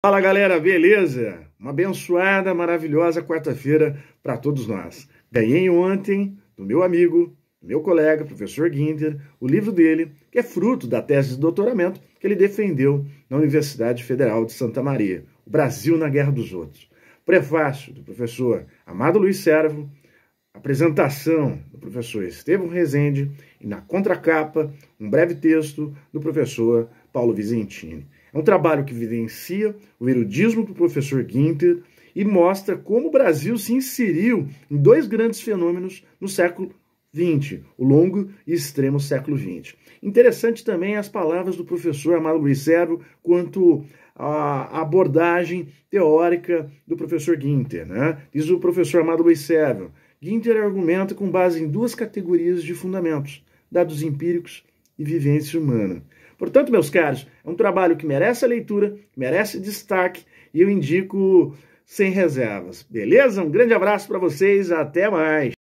Fala galera, beleza? Uma abençoada, maravilhosa quarta-feira para todos nós. Ganhei ontem do meu amigo, do meu colega, professor Guinder, o livro dele, que é fruto da tese de doutoramento que ele defendeu na Universidade Federal de Santa Maria, O Brasil na Guerra dos Outros. Prefácio do professor Amado Luiz Servo, apresentação do professor Estevam Rezende e na contracapa, um breve texto do professor Paulo Vizentini. É um trabalho que evidencia o erudismo do professor Guinter e mostra como o Brasil se inseriu em dois grandes fenômenos no século XX, o longo e extremo século XX. Interessante também as palavras do professor Amado Luiz Zero quanto à abordagem teórica do professor Guinter. Né? Diz o professor Amado Luiz Sérvio, Guinter argumenta com base em duas categorias de fundamentos, dados empíricos e vivência humana. Portanto, meus caros, é um trabalho que merece a leitura, merece destaque e eu indico sem reservas. Beleza? Um grande abraço para vocês, até mais!